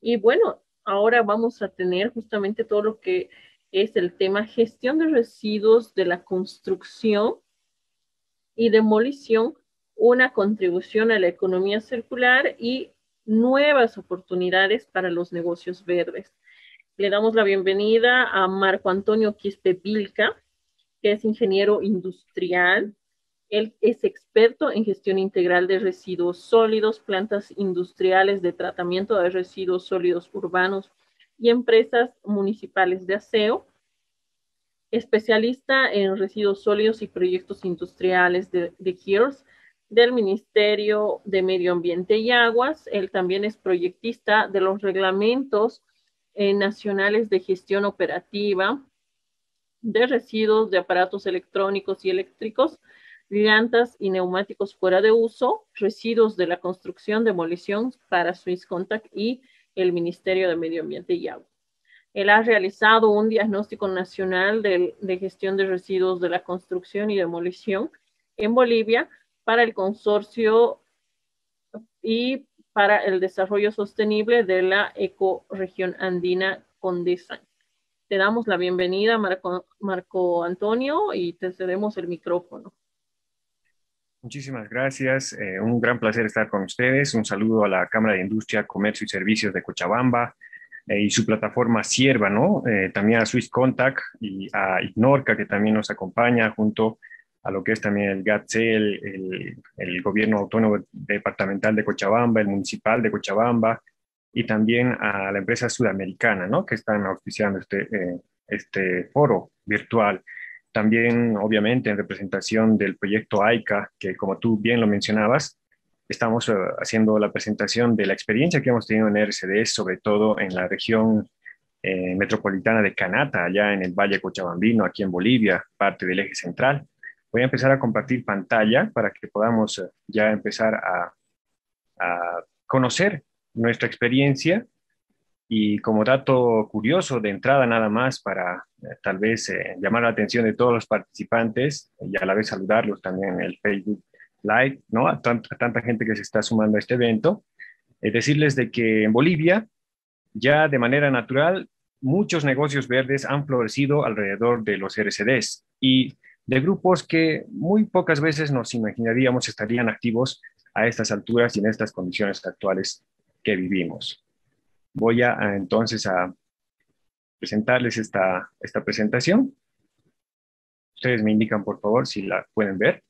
Y bueno, ahora vamos a tener justamente todo lo que es el tema gestión de residuos de la construcción y demolición, una contribución a la economía circular y nuevas oportunidades para los negocios verdes. Le damos la bienvenida a Marco Antonio Quispe Vilca, que es ingeniero industrial, él es experto en gestión integral de residuos sólidos, plantas industriales de tratamiento de residuos sólidos urbanos y empresas municipales de aseo, especialista en residuos sólidos y proyectos industriales de, de del Ministerio de Medio Ambiente y Aguas. Él también es proyectista de los reglamentos eh, nacionales de gestión operativa de residuos de aparatos electrónicos y eléctricos llantas y neumáticos fuera de uso, residuos de la construcción, demolición para Swiss Contact y el Ministerio de Medio Ambiente y Agua. Él ha realizado un diagnóstico nacional de, gestión de residuos de la construcción y demolición en Bolivia para el consorcio y para el desarrollo sostenible de la ecoregión andina Condesa. Te damos la bienvenida, Marco Antonio, y te cedemos el micrófono. Muchísimas gracias. Eh, un gran placer estar con ustedes. Un saludo a la Cámara de Industria, Comercio y Servicios de Cochabamba eh, y su plataforma Sierva, ¿no? Eh, también a Swiss Contact y a Ignorca, que también nos acompaña junto a lo que es también el GATSEL, el, Gobierno Autónomo Departamental de Cochabamba, el Municipal de Cochabamba y también a la empresa sudamericana, ¿no? Que están auspiciando este, este foro virtual. También, obviamente, en representación del proyecto AICA, que como tú bien lo mencionabas, estamos eh, haciendo la presentación de la experiencia que hemos tenido en RCD, sobre todo en la región eh, metropolitana de Canata, allá en el Valle Cochabambino, aquí en Bolivia, parte del eje central. Voy a empezar a compartir pantalla para que podamos eh, ya empezar a, a conocer nuestra experiencia y como dato curioso de entrada nada más para eh, tal vez eh, llamar la atención de todos los participantes y a la vez saludarlos también en el Facebook Live, ¿no? A, tanta gente que se está sumando a este evento, es eh, decirles de que en Bolivia ya de manera natural muchos negocios verdes han florecido alrededor de los RCDs y de grupos que muy pocas veces nos imaginaríamos estarían activos a estas alturas y en estas condiciones actuales que vivimos voy a, entonces a presentarles esta, esta presentación. Ustedes me indican, por favor, si la pueden ver.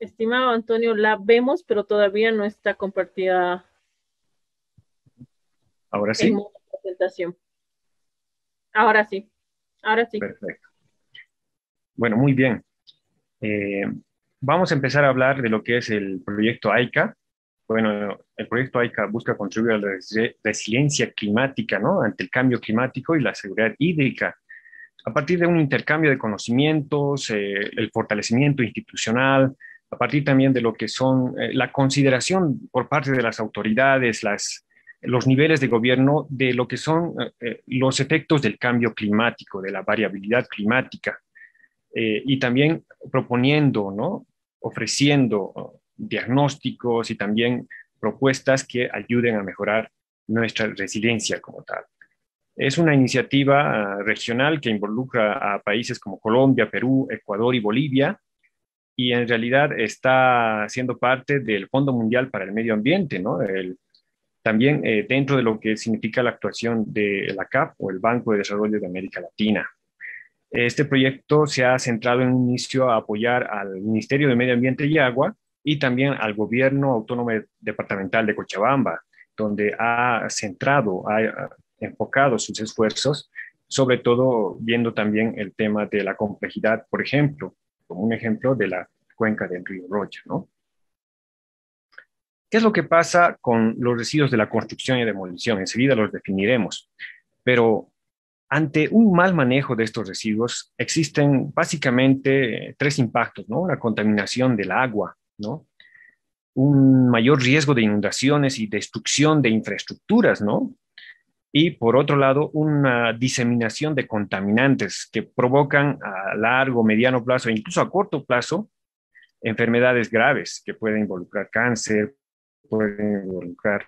Estimado Antonio, la vemos, pero todavía no está compartida. Ahora sí. Ahora sí. Ahora sí. Perfecto. Bueno, muy bien. Eh, vamos a empezar a hablar de lo que es el proyecto AICA, bueno, el proyecto AICA busca contribuir a la resiliencia climática, ¿no? Ante el cambio climático y la seguridad hídrica. A partir de un intercambio de conocimientos, eh, el fortalecimiento institucional, a partir también de lo que son eh, la consideración por parte de las autoridades, las, los niveles de gobierno de lo que son eh, los efectos del cambio climático, de la variabilidad climática, y también proponiendo, ¿no? ofreciendo diagnósticos y también propuestas que ayuden a mejorar nuestra resiliencia como tal. Es una iniciativa ah, regional que involucra a países como Colombia, Perú, Ecuador y Bolivia, y en realidad está siendo parte del Fondo Mundial para el Medio Ambiente, también eh, dentro de lo que significa la actuación de la CAP o el Banco de Desarrollo de América Latina. Este proyecto se ha centrado en un inicio a apoyar al Ministerio de Medio Ambiente y Agua y también al gobierno autónomo departamental de Cochabamba, donde ha centrado, ha eh, enfocado sus esfuerzos, sobre todo viendo también el tema de la complejidad, por ejemplo, como un ejemplo de la cuenca del río Rocha, ¿no? ¿Qué es lo que pasa con los residuos de la construcción y demolición? Enseguida los definiremos, pero ante un mal manejo de estos residuos existen básicamente tres impactos, ¿no? La contaminación del agua, ¿no? Un mayor riesgo de inundaciones y destrucción de infraestructuras, ¿no? Y por otro lado, una diseminación de contaminantes que provocan a largo, mediano plazo, e incluso a corto plazo, enfermedades graves que pueden involucrar cáncer, pueden involucrar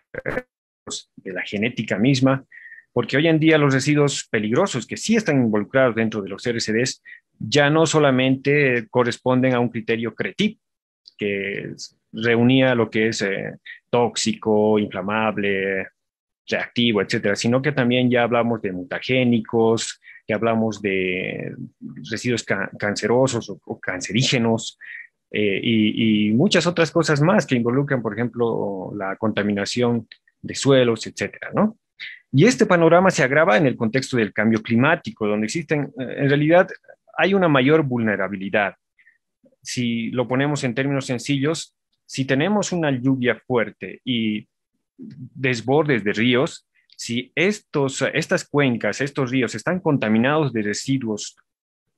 de la genética misma, porque hoy en día los residuos peligrosos que sí están involucrados dentro de los RCDs ya no solamente corresponden a un criterio CRETIP, que reunía lo que es eh, tóxico, inflamable, reactivo, etcétera, sino que también ya hablamos de mutagénicos, que hablamos de residuos cancerosos o, cancerígenos eh, y, y, muchas otras cosas más que involucran, por ejemplo, la contaminación de suelos, etcétera, ¿no? Y este panorama se agrava en el contexto del cambio climático, donde existen, eh, en realidad, hay una mayor vulnerabilidad si lo ponemos en términos sencillos, si tenemos una lluvia fuerte y desbordes de ríos, si estos, estas cuencas, estos ríos están contaminados de residuos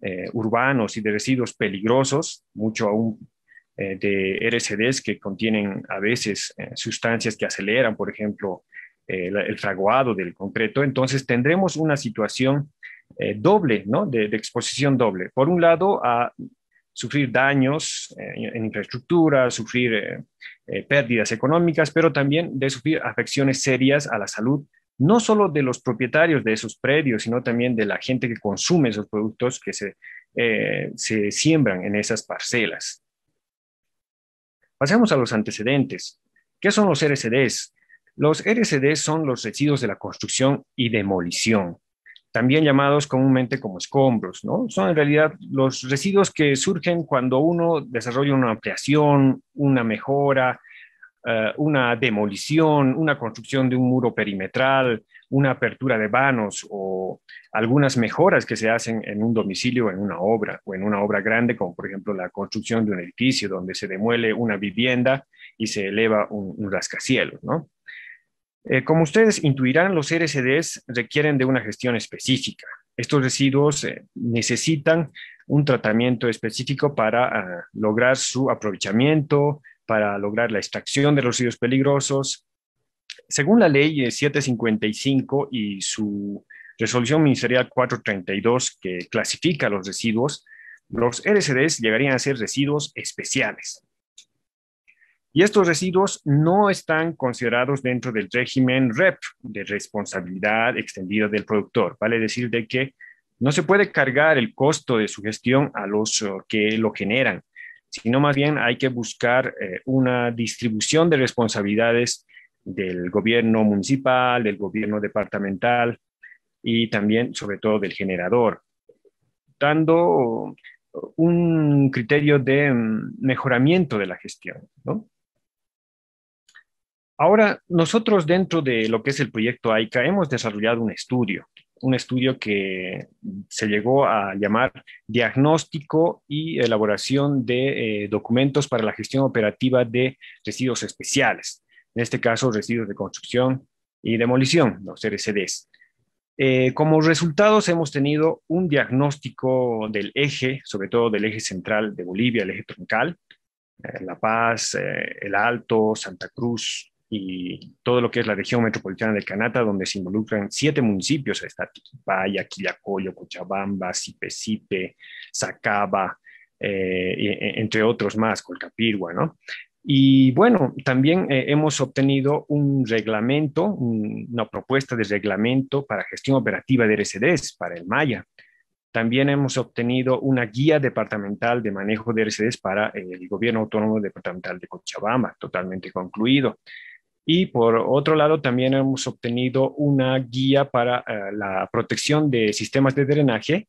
eh, urbanos y de residuos peligrosos, mucho aún eh, de RCDs que contienen a veces eh, sustancias que aceleran, por ejemplo, el, fraguado del concreto, entonces tendremos una situación doble, ¿no? De, de, exposición doble. Por un lado, a sufrir daños eh, en infraestructura, sufrir eh, eh, pérdidas económicas, pero también de sufrir afecciones serias a la salud, no solo de los propietarios de esos predios, sino también de la gente que consume esos productos que se, se siembran en esas parcelas. Pasemos a los antecedentes. ¿Qué son los RCDs? Los RCDs son los residuos de la construcción y demolición también llamados comúnmente como escombros, ¿no? Son en realidad los residuos que surgen cuando uno desarrolla una ampliación, una mejora, eh, una demolición, una construcción de un muro perimetral, una apertura de vanos o algunas mejoras que se hacen en un domicilio, en una obra o en una obra grande, como por ejemplo la construcción de un edificio donde se demuele una vivienda y se eleva un, un rascacielos, ¿no? Eh, como ustedes intuirán, los e RSDs requieren de una gestión específica. Estos residuos eh, necesitan un tratamiento específico para ah, lograr su aprovechamiento, para lograr la extracción de los residuos peligrosos. Según la ley 755 eh, y su resolución ministerial 432 que clasifica los residuos, los e RSDs llegarían a ser residuos especiales. Y estos residuos no están considerados dentro del régimen REP, de responsabilidad extendida del productor. Vale decir de que no se puede cargar el costo de su gestión a los eh, que lo generan, sino más bien hay que buscar eh, una distribución de responsabilidades del gobierno municipal, del gobierno departamental y también, sobre todo, del generador, dando un criterio de mm, mejoramiento de la gestión. ¿no? Ahora, nosotros dentro de lo que es el proyecto AICA hemos desarrollado un estudio, un estudio que se llegó a llamar Diagnóstico y Elaboración de eh, Documentos para la Gestión Operativa de Residuos Especiales, en este caso residuos de construcción y demolición, los RCDs. Eh, como resultados hemos tenido un diagnóstico del eje, sobre todo del eje central de Bolivia, el eje troncal, eh, La Paz, El Alto, Santa Cruz, y todo lo que es la región metropolitana del Canata, donde se involucran siete municipios, está Tiquipaya, Quillacoyo, Cochabamba, Sipe Sacaba, eh, e, entre otros más, Colcapirgua, ¿no? Y bueno, también eh, hemos obtenido un reglamento, una propuesta de reglamento para gestión operativa de RCDs para el Maya. También hemos obtenido una guía departamental de manejo de RCDs para el gobierno autónomo departamental de Cochabamba, totalmente concluido. Y por otro lado, también hemos obtenido una guía para eh, la protección de sistemas de drenaje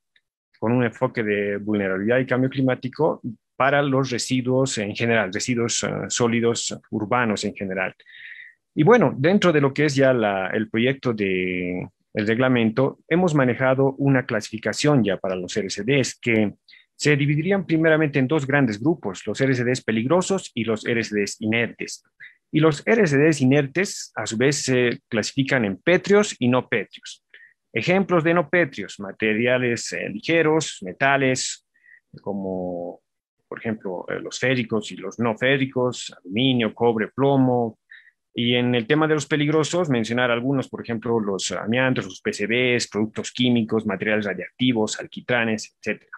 con un enfoque de vulnerabilidad y cambio climático para los residuos en general, residuos eh, sólidos urbanos en general. Y bueno, dentro de lo que es ya el proyecto de el reglamento, hemos manejado una clasificación ya para los RSDs que se dividirían primeramente en dos grandes grupos, los RSDs peligrosos y los RSDs inertes. Y los RCDs inertes, a su vez, se clasifican en pétreos y no petrios. Ejemplos de no pétreos, materiales eh, ligeros, metales, como por ejemplo eh, los férricos y los no féricos, aluminio, cobre, plomo. Y en el tema de los peligrosos, mencionar algunos, por ejemplo, los amiantos, los PCBs, productos químicos, materiales radiactivos, alquitranes, etcétera.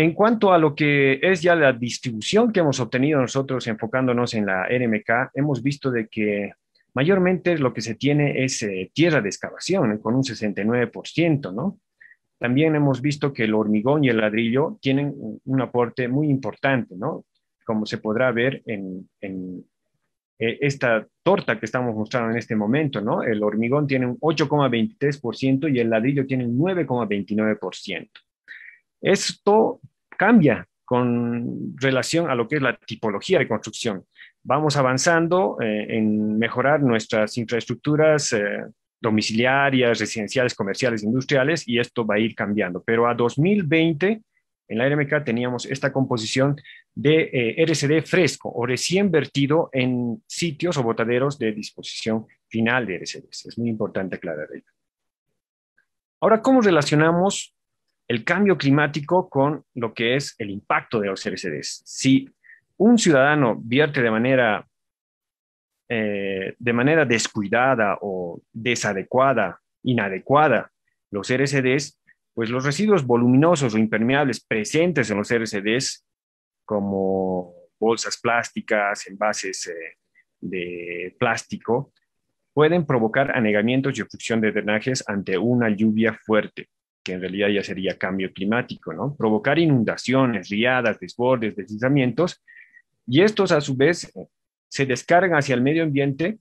En cuanto a lo que es ya la distribución que hemos obtenido nosotros enfocándonos en la RMK, hemos visto de que mayormente lo que se tiene es eh, tierra de excavación con un 69%, ¿no? También hemos visto que el hormigón y el ladrillo tienen un aporte muy importante, ¿no? Como se podrá ver en, eh, esta torta que estamos mostrando en este momento, ¿no? El hormigón tiene un 8,23% y el ladrillo tiene un 9,29%. Esto cambia con relación a lo que es la tipología de construcción. Vamos avanzando eh, en mejorar nuestras infraestructuras eh, domiciliarias, residenciales, comerciales, industriales, y esto va a ir cambiando. Pero a 2020, en la RMK teníamos esta composición de eh, RCD fresco o recién vertido en sitios o botaderos de disposición final de RCDs. Es muy importante aclarar ello. Ahora, ¿cómo relacionamos el cambio climático con lo que es el impacto de los LCDs. Si un ciudadano vierte de manera, eh, de manera descuidada o desadecuada, inadecuada, los RCDs, pues los residuos voluminosos o impermeables presentes en los RCDs, como bolsas plásticas, envases eh, de plástico, pueden provocar anegamientos y obstrucción de drenajes ante una lluvia fuerte que en realidad ya sería cambio climático, Provocar inundaciones, riadas, desbordes, deslizamientos, y estos a su vez se descargan hacia el medio ambiente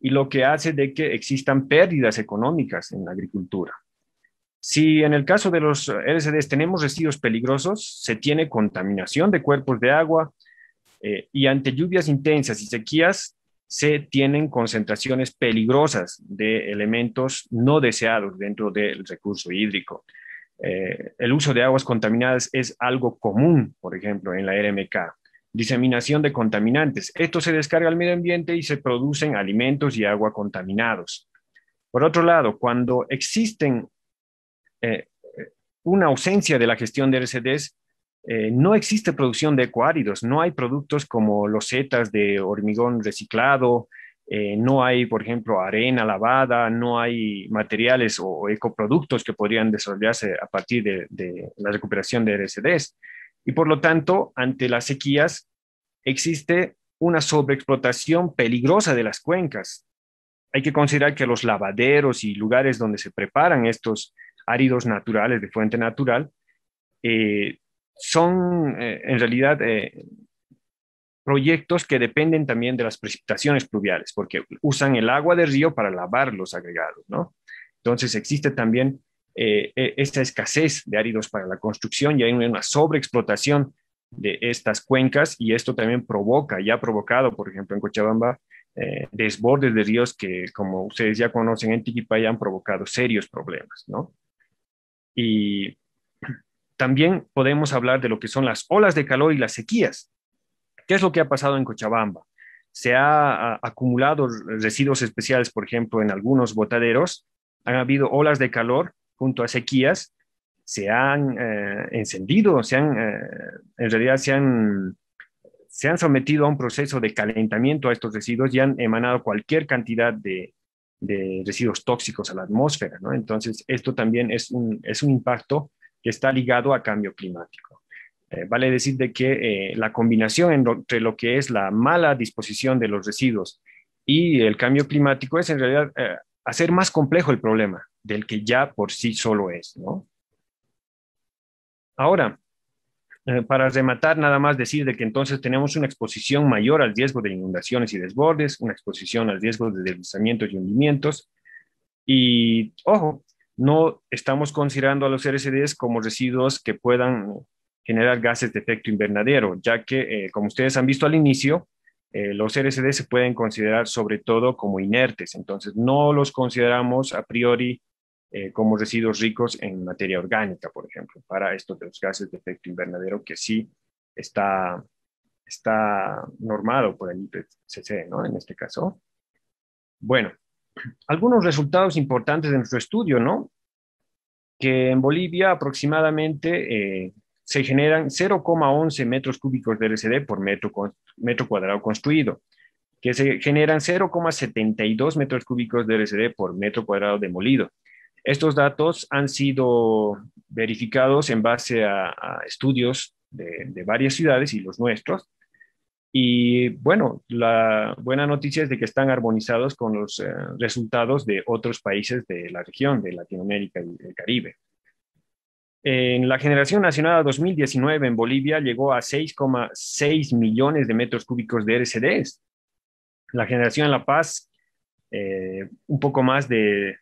y lo que hace de que existan pérdidas económicas en la agricultura. Si en el caso de los RCDs tenemos residuos peligrosos, se tiene contaminación de cuerpos de agua eh, y ante lluvias intensas y sequías se tienen concentraciones peligrosas de elementos no deseados dentro del recurso hídrico. Eh, el uso de aguas contaminadas es algo común, por ejemplo, en la RMK. Diseminación de contaminantes. Esto se descarga al medio ambiente y se producen alimentos y agua contaminados. Por otro lado, cuando existen eh, eh, una ausencia de la gestión de RCDs, eh, no existe producción de ecoáridos, no hay productos como los setas de hormigón reciclado, eh, no hay, por ejemplo, arena lavada, no hay materiales o, ecoproductos que podrían desarrollarse a partir de, la recuperación de RCDs. Y por lo tanto, ante las sequías, existe una sobreexplotación peligrosa de las cuencas. Hay que considerar que los lavaderos y lugares donde se preparan estos áridos naturales de fuente natural eh, son eh, en realidad eh, proyectos que dependen también de las precipitaciones pluviales, porque usan el agua del río para lavar los agregados, ¿no? Entonces existe también eh, e, esta escasez de áridos para la construcción y hay una sobreexplotación de estas cuencas y esto también provoca, ya ha provocado, por ejemplo, en Cochabamba, desbordes de ríos que, como ustedes ya conocen en Tiquipaya, han provocado serios problemas, ¿no? Y también podemos hablar de lo que son las olas de calor y las sequías. ¿Qué es lo que ha pasado en Cochabamba? Se ha acumulado residuos especiales, por ejemplo, en algunos botaderos. Han habido olas de calor junto a sequías. Se han eh, encendido, se han, eh, en realidad se han, se han sometido a un proceso de calentamiento a estos residuos y han emanado cualquier cantidad de, residuos tóxicos a la atmósfera. Entonces, esto también es un, es un impacto que está ligado a cambio climático. Eh, vale decir de que eh, la combinación entre lo que es la mala disposición de los residuos y el cambio climático es en realidad eh, hacer más complejo el problema del que ya por sí solo es. ¿no? Ahora, para rematar, nada más decir de que entonces tenemos una exposición mayor al riesgo de inundaciones y desbordes, una exposición al riesgo de deslizamientos y hundimientos. Y ojo, no estamos considerando a los RCDs como residuos que puedan generar gases de efecto invernadero, ya que, eh, como ustedes han visto al inicio, eh, los RCDs se pueden considerar sobre todo como inertes, entonces no los consideramos a priori eh, como residuos ricos en materia orgánica, por ejemplo, para estos de los gases de efecto invernadero que sí está, está normado por el IPCC, ¿no? En este caso. Bueno, algunos resultados importantes de nuestro estudio, ¿no? Que en Bolivia aproximadamente eh, se generan 0,11 metros cúbicos de LCD por metro, cuadrado construido, que se generan 0,72 metros cúbicos de LCD por metro cuadrado demolido. Estos datos han sido verificados en base a, estudios de, varias ciudades y los nuestros, y bueno, la buena noticia es de que están armonizados con los eh, resultados de otros países de la región, de Latinoamérica y del Caribe. En la generación nacional 2019 en Bolivia llegó a 6,6 millones de metros cúbicos de RCDs. La generación en La Paz, eh, un poco más de eh,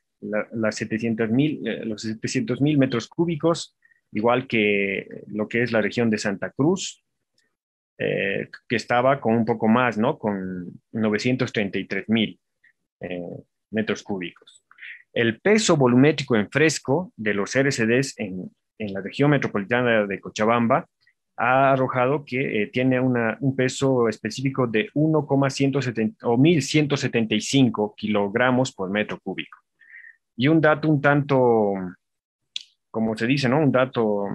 los 700 mil metros cúbicos, igual que lo que es la región de Santa Cruz, eh, que estaba con un poco más, ¿no? Con 933 mil eh, metros cúbicos. El peso volumétrico en fresco de los RCDs en, la región metropolitana de Cochabamba ha arrojado que eh, tiene un peso específico de 1,175 kilogramos por metro cúbico. Y un dato un tanto, como se dice, ¿no? Un dato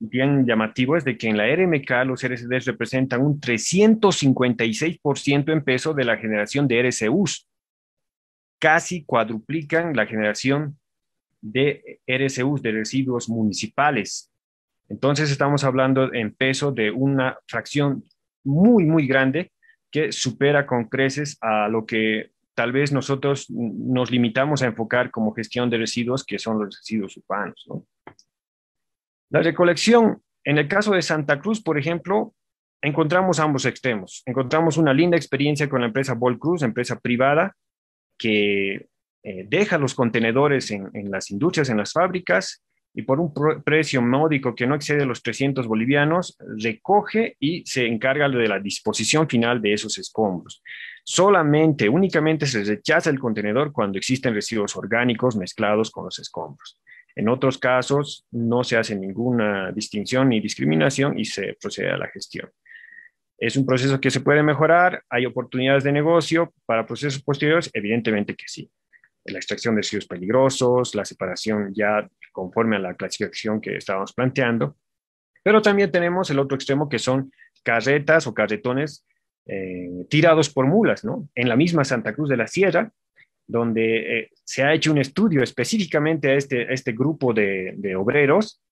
bien llamativo es de que en la RMK los RCDs representan un 356% en peso de la generación de RSUs, Casi cuadruplican la generación de RSUs de residuos municipales. Entonces estamos hablando en peso de una fracción muy, muy grande que supera con creces a lo que tal vez nosotros nos limitamos a enfocar como gestión de residuos, que son los residuos urbanos. ¿no? La recolección, en el caso de Santa Cruz, por ejemplo, encontramos ambos extremos. Encontramos una linda experiencia con la empresa Volcruz, empresa privada, que eh, deja los contenedores en, en, las industrias, en las fábricas, y por un precio módico que no excede los 300 bolivianos, recoge y se encarga de la disposición final de esos escombros. Solamente, únicamente se rechaza el contenedor cuando existen residuos orgánicos mezclados con los escombros. En otros casos, no se hace ninguna distinción ni discriminación y se procede a la gestión. ¿Es un proceso que se puede mejorar? ¿Hay oportunidades de negocio para procesos posteriores? Evidentemente que sí. La extracción de residuos peligrosos, la separación ya conforme a la clasificación que estábamos planteando. Pero también tenemos el otro extremo que son carretas o carretones eh, tirados por mulas, ¿no? En la misma Santa Cruz de la Sierra donde eh, se ha hecho un estudio específicamente a este, este grupo de, obreros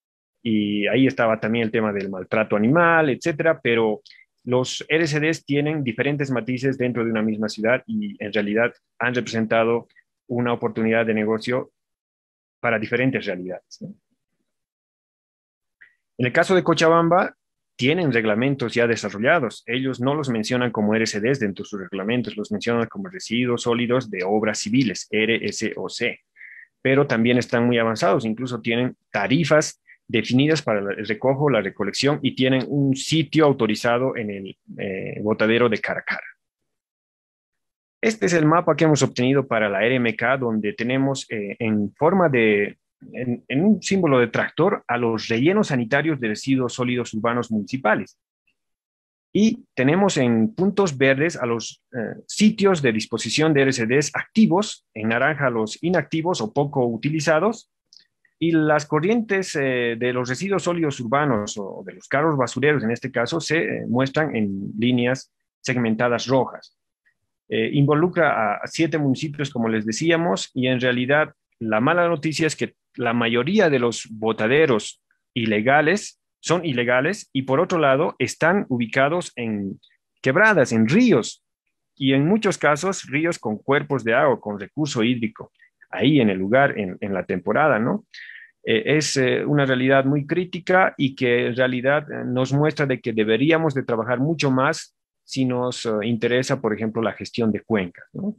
y ahí estaba también el tema del maltrato animal, etcétera, pero los RCDs tienen diferentes matices dentro de una misma ciudad y en realidad han representado una oportunidad de negocio para diferentes realidades. En el caso de Cochabamba, tienen reglamentos ya desarrollados. Ellos no los mencionan como RSDs dentro de sus reglamentos, los mencionan como residuos sólidos de obras civiles, RSOC. Pero también están muy avanzados, incluso tienen tarifas definidas para el recojo, la recolección y tienen un sitio autorizado en el eh, botadero de Caracara. Este es el mapa que hemos obtenido para la RMK, donde tenemos eh, en forma de en, un símbolo de tractor a los rellenos sanitarios de residuos sólidos urbanos municipales. Y tenemos en puntos verdes a los eh, sitios de disposición de RCDs activos, en naranja los inactivos o poco utilizados, y las corrientes eh, de los residuos sólidos urbanos o de los carros basureros, en este caso, se eh, muestran en líneas segmentadas rojas. involucra a, siete municipios, como les decíamos, y en realidad la mala noticia es que la mayoría de los botaderos ilegales son ilegales y por otro lado están ubicados en quebradas, en ríos y en muchos casos ríos con cuerpos de agua, con recurso hídrico, ahí en el lugar, en, la temporada, ¿no? Eh, es eh, una realidad muy crítica y que en realidad eh, nos muestra de que deberíamos de trabajar mucho más si nos interesa, por ejemplo, la gestión de cuencas, ¿no?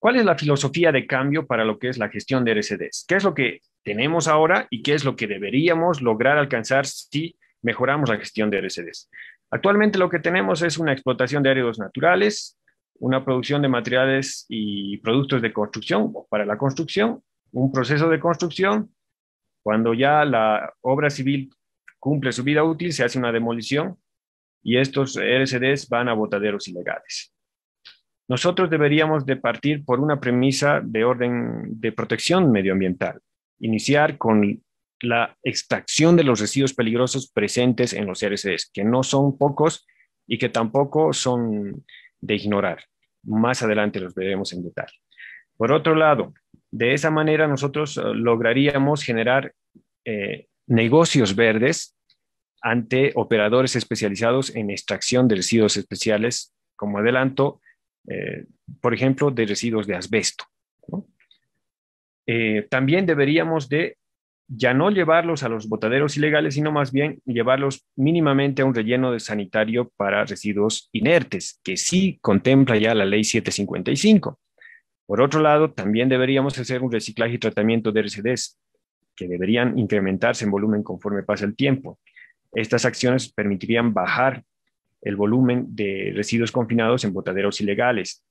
¿Cuál es la filosofía de cambio para lo que es la gestión de RCDs? ¿Qué es lo que tenemos ahora y qué es lo que deberíamos lograr alcanzar si mejoramos la gestión de RCDs? Actualmente lo que tenemos es una explotación de áridos naturales, una producción de materiales y productos de construcción para la construcción, un proceso de construcción. Cuando ya la obra civil cumple su vida útil, se hace una demolición y estos RCDs van a botaderos ilegales nosotros deberíamos de partir por una premisa de orden de protección medioambiental, iniciar con la extracción de los residuos peligrosos presentes en los RCDs, que no son pocos y que tampoco son de ignorar. Más adelante los veremos en detalle. Por otro lado, de esa manera nosotros eh, lograríamos generar eh, negocios verdes ante operadores especializados en extracción de residuos especiales. Como adelanto, eh, por ejemplo, de residuos de asbesto. Eh, también deberíamos de ya no llevarlos a los botaderos ilegales, sino más bien llevarlos mínimamente a un relleno de sanitario para residuos inertes, que sí contempla ya la ley 755. Por otro lado, también deberíamos hacer un reciclaje y tratamiento de RCDs, que deberían incrementarse en volumen conforme pasa el tiempo. Estas acciones permitirían bajar el volumen de residuos confinados en botaderos ilegales,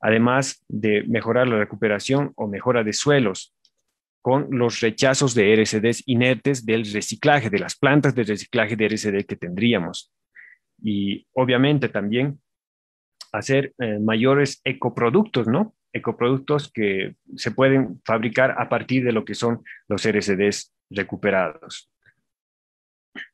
además de mejorar la recuperación o mejora de suelos con los rechazos de RCDs inertes del reciclaje, de las plantas de reciclaje de RCD que tendríamos. Y obviamente también hacer eh, mayores ecoproductos, ¿no? Ecoproductos que se pueden fabricar a partir de lo que son los RCDs recuperados.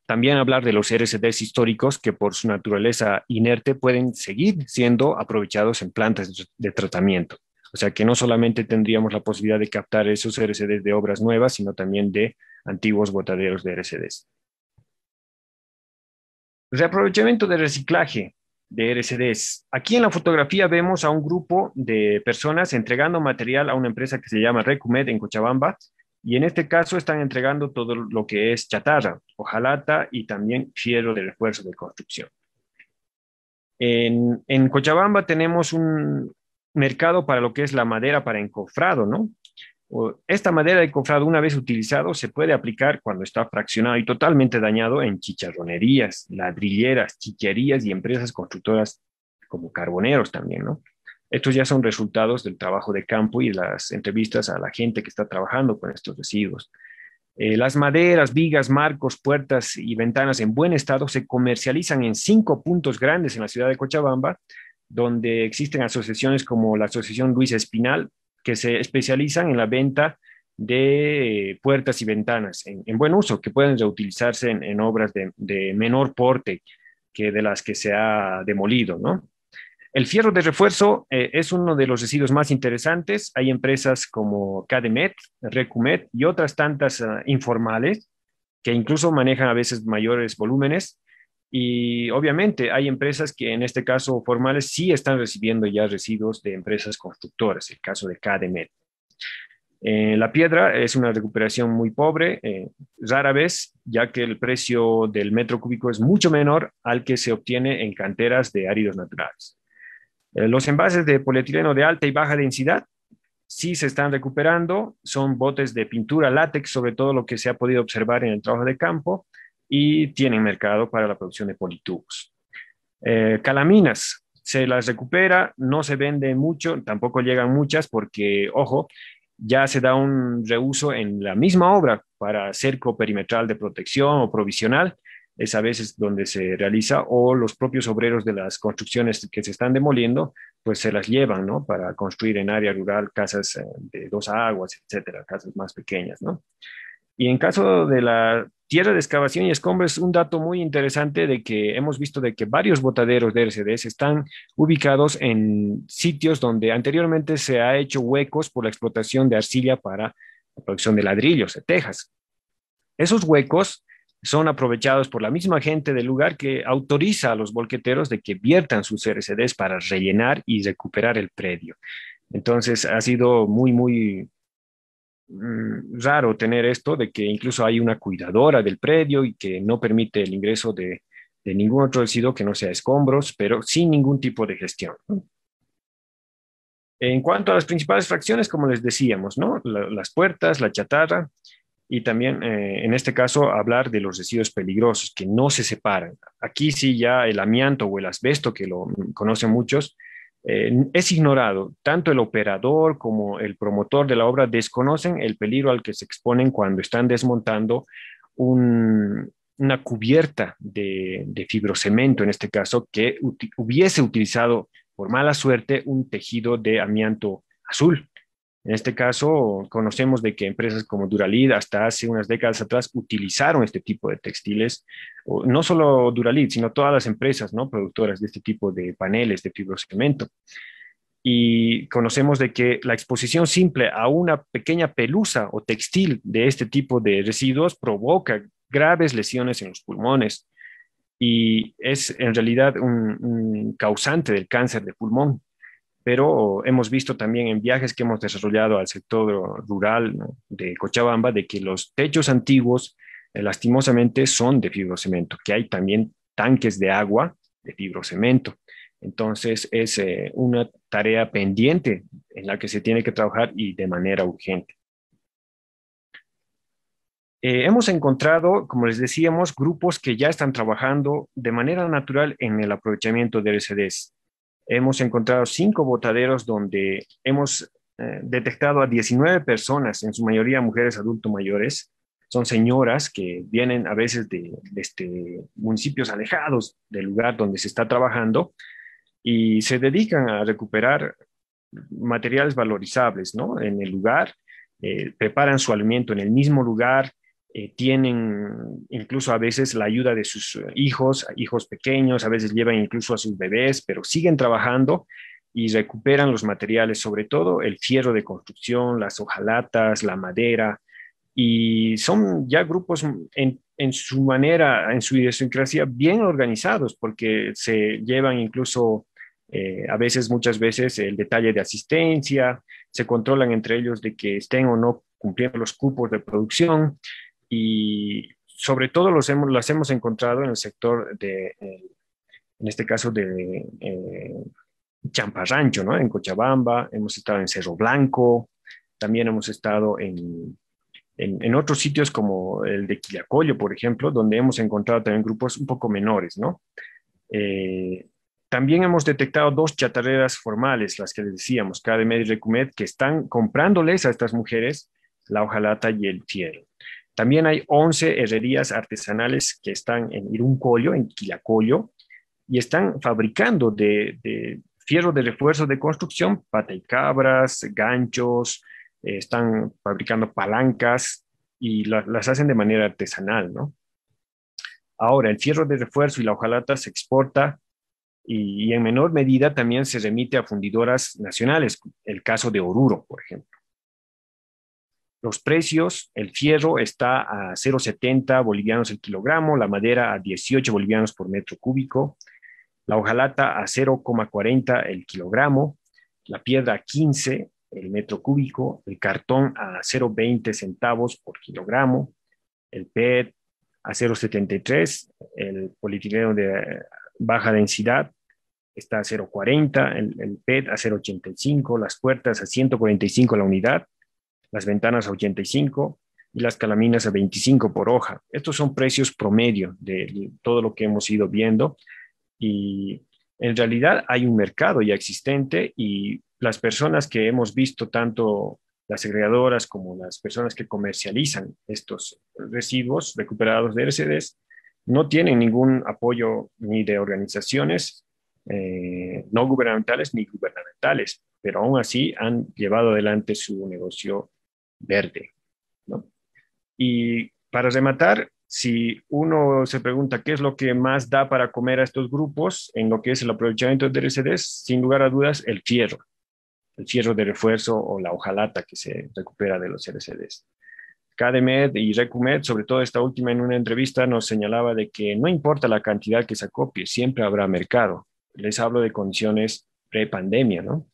También hablar de los RSDs históricos que por su naturaleza inerte pueden seguir siendo aprovechados en plantas de tratamiento. O sea que no solamente tendríamos la posibilidad de captar esos RCDs de obras nuevas, sino también de antiguos botaderos de RSDs. Reaprovechamiento de reciclaje de RSDs. Aquí en la fotografía vemos a un grupo de personas entregando material a una empresa que se llama Recumed en Cochabamba, y en este caso están entregando todo lo que es chatarra, hojalata y también fierro de refuerzo de construcción. En, Cochabamba tenemos un mercado para lo que es la madera para encofrado, ¿no? Esta madera de encofrado, una vez utilizado, se puede aplicar cuando está fraccionado y totalmente dañado en chicharronerías, ladrilleras, chicherías y empresas constructoras como carboneros también, ¿no? Estos ya son resultados del trabajo de campo y las entrevistas a la gente que está trabajando con estos residuos. Eh, las maderas, vigas, marcos, puertas y ventanas en buen estado se comercializan en cinco puntos grandes en la ciudad de Cochabamba, donde existen asociaciones como la Asociación Luis Espinal, que se especializan en la venta de eh, puertas y ventanas en, buen uso, que pueden reutilizarse en, obras de, de, menor porte que de las que se ha demolido, ¿no? El fierro de refuerzo eh, es uno de los residuos más interesantes. Hay empresas como Cademet, Recumet y otras tantas ah, informales que incluso manejan a veces mayores volúmenes. Y obviamente hay empresas que en este caso formales sí están recibiendo ya residuos de empresas constructoras, el caso de Cademet. Eh, la piedra es una recuperación muy pobre, eh, rara vez, ya que el precio del metro cúbico es mucho menor al que se obtiene en canteras de áridos naturales. Eh, los envases de polietileno de alta y baja densidad sí se están recuperando, son botes de pintura látex, sobre todo lo que se ha podido observar en el trabajo de campo, y tienen mercado para la producción de politubos. Eh, calaminas, se las recupera, no se vende mucho, tampoco llegan muchas porque, ojo, ya se da un reuso en la misma obra para cerco perimetral de protección o provisional, es a veces donde se realiza, o los propios obreros de las construcciones que se están demoliendo, pues se las llevan, ¿no? Para construir en área rural casas eh, de dos aguas, etcétera, casas más pequeñas, ¿no? Y en caso de la tierra de excavación y escombros, un dato muy interesante de que hemos visto de que varios botaderos de RCDs están ubicados en sitios donde anteriormente se ha hecho huecos por la explotación de arcilla para la producción de ladrillos, de tejas. Esos huecos son aprovechados por la misma gente del lugar que autoriza a los bolqueteros de que viertan sus RCDs para rellenar y recuperar el predio. Entonces ha sido muy, muy mm, raro tener esto de que incluso hay una cuidadora del predio y que no permite el ingreso de, ningún otro residuo que no sea escombros, pero sin ningún tipo de gestión. En cuanto a las principales fracciones, como les decíamos, ¿no? las puertas, la chatarra, y también eh, en este caso hablar de los residuos peligrosos que no se separan. Aquí sí ya el amianto o el asbesto, que lo conocen muchos, eh, es ignorado. Tanto el operador como el promotor de la obra desconocen el peligro al que se exponen cuando están desmontando una cubierta de, fibrocemento, en este caso, que hubiese utilizado por mala suerte un tejido de amianto azul. En este caso, conocemos de que empresas como Duralid hasta hace unas décadas atrás utilizaron este tipo de textiles, no solo Duralid, sino todas las empresas ¿no? productoras de este tipo de paneles de fibrocemento. Y conocemos de que la exposición simple a una pequeña pelusa o textil de este tipo de residuos provoca graves lesiones en los pulmones y es en realidad un causante del cáncer de pulmón pero hemos visto también en viajes que hemos desarrollado al sector rural de Cochabamba de que los techos antiguos eh, lastimosamente son de fibrocemento, que hay también tanques de agua de fibrocemento. Entonces es eh, una tarea pendiente en la que se tiene que trabajar y de manera urgente. Eh, hemos encontrado, como les decíamos, grupos que ya están trabajando de manera natural en el aprovechamiento de LCDs hemos encontrado cinco botaderos donde hemos eh, detectado a 19 personas, en su mayoría mujeres adulto mayores. Son señoras que vienen a veces de, este, municipios alejados del lugar donde se está trabajando y se dedican a recuperar materiales valorizables ¿no? en el lugar, eh, preparan su alimento en el mismo lugar, eh, tienen incluso a veces la ayuda de sus eh, hijos, hijos pequeños, a veces llevan incluso a sus bebés, pero siguen trabajando y recuperan los materiales, sobre todo el fierro de construcción, las hojalatas, la madera, y son ya grupos en, en su manera, en su idiosincrasia, bien organizados, porque se llevan incluso eh, a veces, muchas veces, el detalle de asistencia, se controlan entre ellos de que estén o no cumpliendo los cupos de producción, y sobre todo los hemos, las hemos encontrado en el sector de, eh, en este caso de eh, Champarrancho, ¿no? En Cochabamba, hemos estado en Cerro Blanco, también hemos estado en, otros sitios como el de Quillacollo, por ejemplo, donde hemos encontrado también grupos un poco menores, ¿no? Eh, también hemos detectado dos chatarreras formales, las que les decíamos, KDM y Recumed, que están comprándoles a estas mujeres la hojalata y el fierro. También hay 11 herrerías artesanales que están en Iruncollo, en Quilacollo, y están fabricando de, fierro de refuerzo de construcción, pata y cabras, ganchos, eh, están fabricando palancas y las hacen de manera artesanal, Ahora, el fierro de refuerzo y la hojalata se exporta y en menor medida también se remite a fundidoras nacionales, el caso de Oruro, por ejemplo. Los precios, el fierro está a 0,70 bolivianos el kilogramo, la madera a 18 bolivianos por metro cúbico, la hojalata a 0,40 el kilogramo, la piedra a 15 el metro cúbico, el cartón a 0,20 centavos por kilogramo, el PET a 0,73, el polietileno de baja densidad está a 0,40, el, el PET a 0,85, las puertas a 145 la unidad, las ventanas a 85 y las calaminas a 25 por hoja. Estos son precios promedio de todo lo que hemos ido viendo y en realidad hay un mercado ya existente y las personas que hemos visto, tanto las agregadoras como las personas que comercializan estos residuos recuperados de RCDs, no tienen ningún apoyo ni de organizaciones eh, no gubernamentales ni gubernamentales, pero aún así han llevado adelante su negocio verde. Y para rematar, si uno se pregunta qué es lo que más da para comer a estos grupos en lo que es el aprovechamiento de RCDs, sin lugar a dudas, el fierro, el fierro de refuerzo o la hojalata que se recupera de los RCDs. CADEMED y RECUMED, sobre todo esta última en una entrevista, nos señalaba de que no importa la cantidad que se acopie, siempre habrá mercado. Les hablo de condiciones pre-pandemia, ¿no?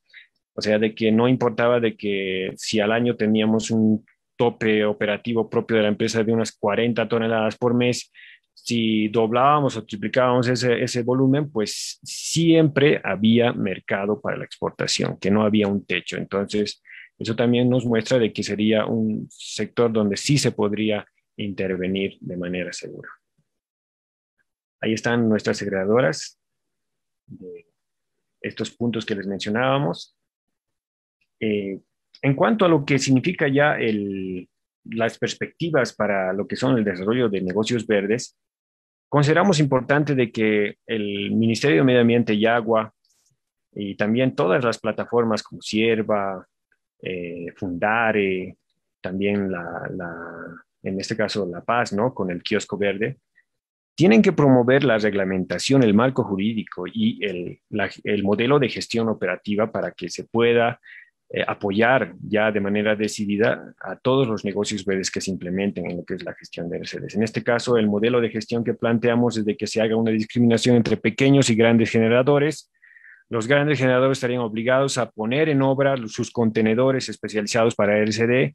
O sea, de que no importaba de que si al año teníamos un tope operativo propio de la empresa de unas 40 toneladas por mes, si doblábamos o triplicábamos ese, ese volumen, pues siempre había mercado para la exportación, que no había un techo. Entonces, eso también nos muestra de que sería un sector donde sí se podría intervenir de manera segura. Ahí están nuestras agregadoras de estos puntos que les mencionábamos. Eh, en cuanto a lo que significa ya las perspectivas para lo que son el desarrollo de negocios verdes, consideramos importante de que el Ministerio de Medio Ambiente y Agua y también todas las plataformas como Sierva, eh, Fundare, también la, en este caso La Paz, ¿no? Con el kiosco verde, tienen que promover la reglamentación, el marco jurídico y el, el modelo de gestión operativa para que se pueda eh, apoyar ya de manera decidida a todos los negocios verdes que se implementen en lo que es la gestión de redes. En este caso, el modelo de gestión que planteamos es de que se haga una discriminación entre pequeños y grandes generadores. Los grandes generadores estarían obligados a poner en obra sus contenedores especializados para RCD,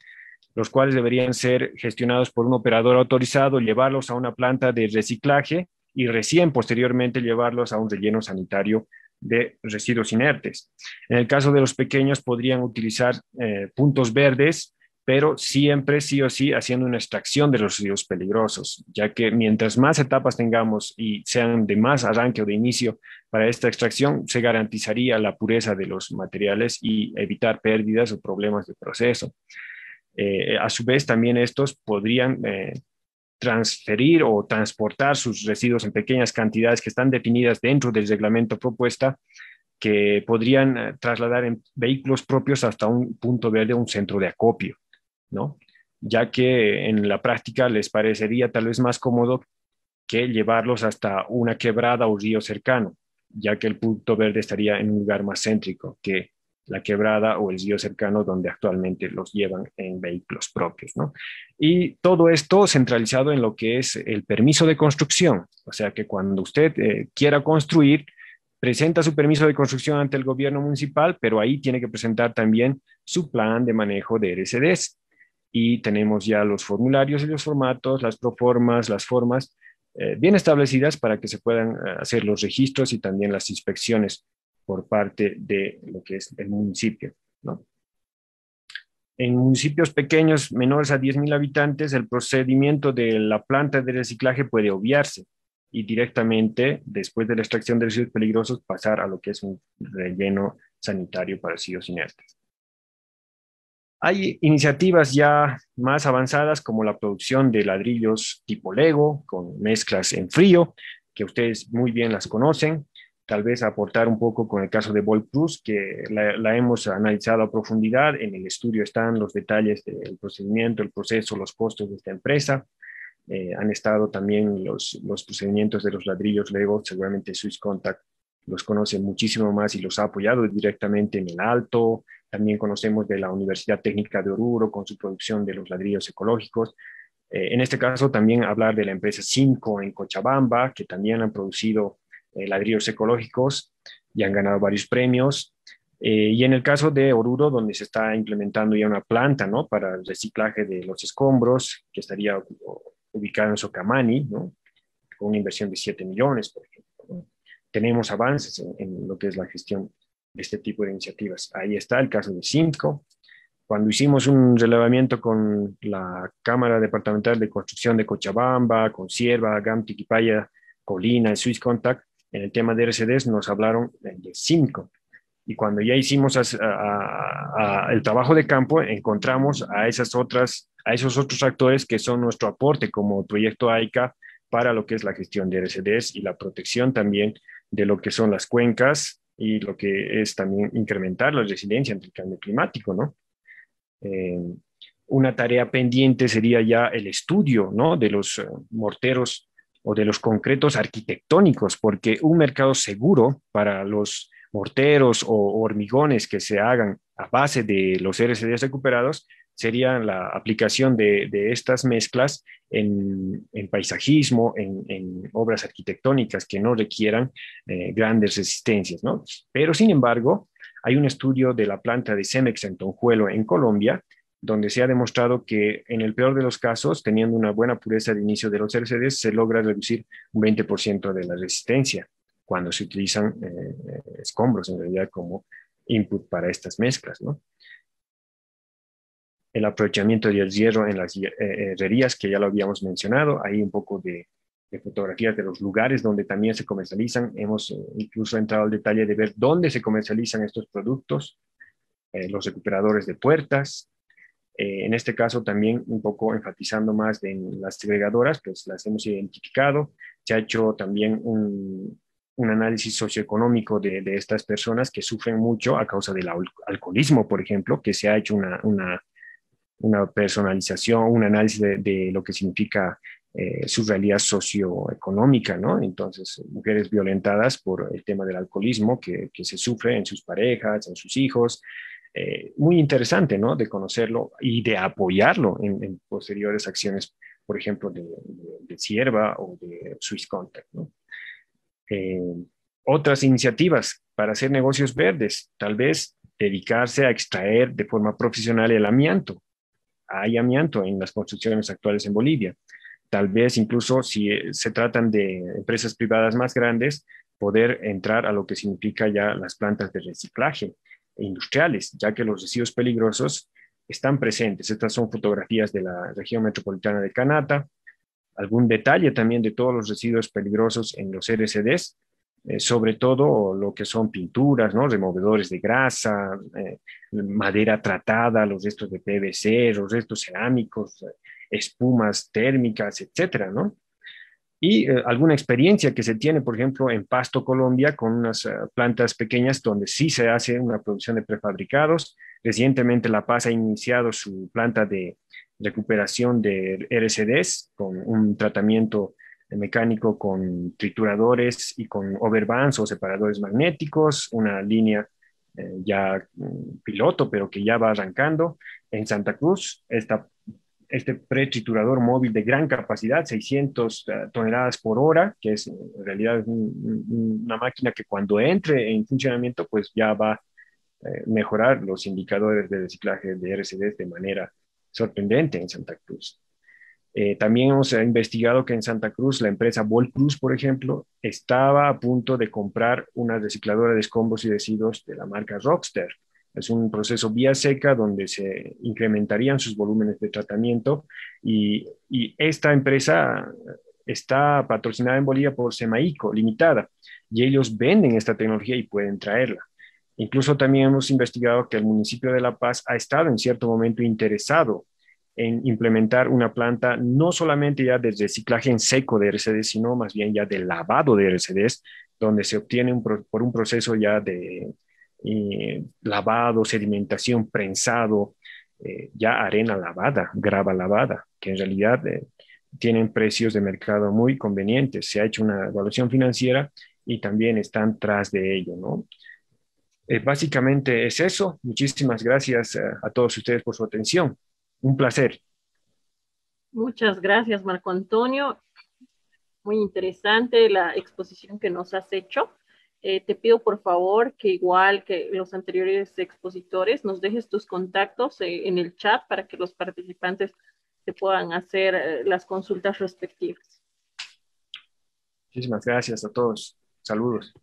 los cuales deberían ser gestionados por un operador autorizado, llevarlos a una planta de reciclaje y recién posteriormente llevarlos a un relleno sanitario de residuos inertes. En el caso de los pequeños, podrían utilizar eh, puntos verdes, pero siempre sí o sí haciendo una extracción de los residuos peligrosos, ya que mientras más etapas tengamos y sean de más arranque o de inicio para esta extracción, se garantizaría la pureza de los materiales y evitar pérdidas o problemas de proceso. Eh, a su vez, también estos podrían eh, transferir o transportar sus residuos en pequeñas cantidades que están definidas dentro del reglamento propuesta, que podrían eh, trasladar en vehículos propios hasta un punto verde, un centro de acopio, ¿no? Ya que en la práctica les parecería tal vez más cómodo que llevarlos hasta una quebrada o río cercano, ya que el punto verde estaría en un lugar más céntrico, que la quebrada o el río cercano donde actualmente los llevan en vehículos propios. Y todo esto centralizado en lo que es el permiso de construcción, o sea que cuando usted eh, quiera construir, presenta su permiso de construcción ante el gobierno municipal, pero ahí tiene que presentar también su plan de manejo de RCDs. Y tenemos ya los formularios y los formatos, las proformas, las formas eh, bien establecidas para que se puedan eh, hacer los registros y también las inspecciones por parte de lo que es el municipio. En municipios pequeños, menores a 10.000 habitantes, el procedimiento de la planta de reciclaje puede obviarse y directamente, después de la extracción de residuos peligrosos, pasar a lo que es un relleno sanitario para residuos inertes. Hay iniciativas ya más avanzadas como la producción de ladrillos tipo Lego con mezclas en frío, que ustedes muy bien las conocen, tal vez aportar un poco con el caso de Volcruz, que la, hemos analizado a profundidad. En el estudio están los detalles del procedimiento, el proceso, los costos de esta empresa. Eh, han estado también los, los, procedimientos de los ladrillos Lego, seguramente Swiss Contact los conoce muchísimo más y los ha apoyado directamente en el Alto. También conocemos de la Universidad Técnica de Oruro con su producción de los ladrillos ecológicos. Eh, en este caso, también hablar de la empresa Cinco en Cochabamba, que también han producido eh, ladrillos ecológicos y han ganado varios premios. Eh, y en el caso de Oruro, donde se está implementando ya una planta ¿no? para el reciclaje de los escombros, que estaría ubicada en Socamani, con una inversión de 7 millones, por ejemplo. Tenemos avances en, lo que es la gestión de este tipo de iniciativas. Ahí está el caso de Cinco. Cuando hicimos un relevamiento con la Cámara Departamental de Construcción de Cochabamba, Consierva, Sierva, GAM, Colina, Swiss Contact, en el tema de RCDs nos hablaron de cinco. Y cuando ya hicimos el trabajo de campo, encontramos a, esas otras, a esos otros actores que son nuestro aporte como proyecto AICA para lo que es la gestión de RCDs y la protección también de lo que son las cuencas y lo que es también incrementar la resiliencia ante el cambio climático, ¿no? Eh, una tarea pendiente sería ya el estudio, ¿no? De los eh, morteros o de los concretos arquitectónicos, porque un mercado seguro para los morteros o hormigones que se hagan a base de los RCDs recuperados sería la aplicación de, estas mezclas en, paisajismo, en, obras arquitectónicas que no requieran eh, grandes resistencias, ¿no? Pero, sin embargo, hay un estudio de la planta de Cemex en Tonjuelo, en Colombia, donde se ha demostrado que en el peor de los casos, teniendo una buena pureza de inicio de los RCDs, se logra reducir un 20% de la resistencia cuando se utilizan eh, escombros en realidad como input para estas mezclas. El aprovechamiento del hierro en las eh, herrerías, que ya lo habíamos mencionado, hay un poco de, fotografías de los lugares donde también se comercializan. Hemos eh, incluso entrado al detalle de ver dónde se comercializan estos productos, los recuperadores de puertas, eh, en este caso también un poco enfatizando más en las segregadoras, pues las hemos identificado. Se ha hecho también un, análisis socioeconómico de, estas personas que sufren mucho a causa del alcoholismo, por ejemplo, que se ha hecho una, personalización, un análisis de, lo que significa eh, su realidad socioeconómica, ¿no? Entonces, mujeres violentadas por el tema del alcoholismo que, que, se sufre en sus parejas, en sus hijos, eh, muy interesante, ¿no? De conocerlo y de apoyarlo en, posteriores acciones, por ejemplo, de, de, o de Swiss Contact, ¿no? Eh, otras iniciativas para hacer negocios verdes, tal vez dedicarse a extraer de forma profesional el amianto. Hay amianto en las construcciones actuales en Bolivia. Tal vez incluso si eh, se tratan de empresas privadas más grandes, poder entrar a lo que significa ya las plantas de reciclaje, e industriales, ya que los residuos peligrosos están presentes. Estas son fotografías de la región metropolitana de Canata. Algún detalle también de todos los residuos peligrosos en los RCDs, eh, sobre todo lo que son pinturas, ¿no? removedores de grasa, eh, madera tratada, los restos de PVC, los restos cerámicos, eh, espumas térmicas, etcétera, ¿no? y eh, alguna experiencia que se tiene, por ejemplo, en Pasto, Colombia, con unas eh, plantas pequeñas donde sí se hace una producción de prefabricados. Recientemente La Paz ha iniciado su planta de recuperación de RCDs con un tratamiento mecánico con trituradores y con overbands o separadores magnéticos, una línea eh, ya mm, piloto, pero que ya va arrancando. En Santa Cruz, esta este pretriturador móvil de gran capacidad, 600 eh, toneladas por hora, que es en realidad una máquina que cuando entre en funcionamiento, pues ya va a eh, mejorar los indicadores de reciclaje de RCD de manera sorprendente en Santa Cruz. Eh, también hemos investigado que en Santa Cruz la empresa Volcruz, por ejemplo, estaba a punto de comprar una recicladora de escombros y residuos de la marca Rockster es un proceso vía seca donde se incrementarían sus volúmenes de tratamiento y, y esta empresa está patrocinada en Bolivia por Semaico Limitada y ellos venden esta tecnología y pueden traerla. Incluso también hemos investigado que el municipio de La Paz ha estado en cierto momento interesado en implementar una planta no solamente ya de reciclaje en seco de RCDs, sino más bien ya de lavado de RCDs, donde se obtiene un por un proceso ya de, eh, lavado, sedimentación, prensado, eh, ya arena lavada, grava lavada, que en realidad eh, tienen precios de mercado muy convenientes. Se ha hecho una evaluación financiera y también están tras de ello, ¿no? básicamente es eso. Muchísimas gracias a todos ustedes por su atención. Un placer. Muchas gracias, Marco Antonio. Muy interesante la exposición que nos has hecho. Eh, te pido por favor que igual que los anteriores expositores nos dejes tus contactos eh, en el chat para que los participantes te puedan hacer eh, las consultas respectivas. Muchísimas gracias a todos. Saludos.